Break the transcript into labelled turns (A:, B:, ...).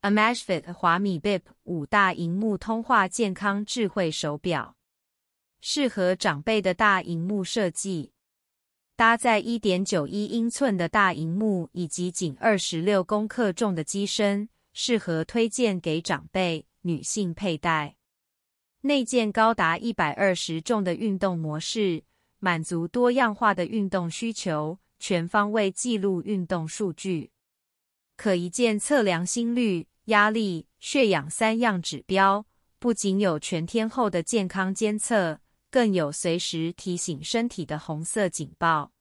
A: Amazfit 华米 Bip 五大荧幕通话健康智慧手表，适合长辈的大荧幕设计，搭载一点九一英寸的大荧幕以及仅二十六公克重的机身，适合推荐给长辈女性佩戴。内建高达一百二十重的运动模式，满足多样化的运动需求，全方位记录运动数据，可一键测量心率。压力、血氧三样指标，不仅有全天候的健康监测，更有随时提醒身体的红色警报。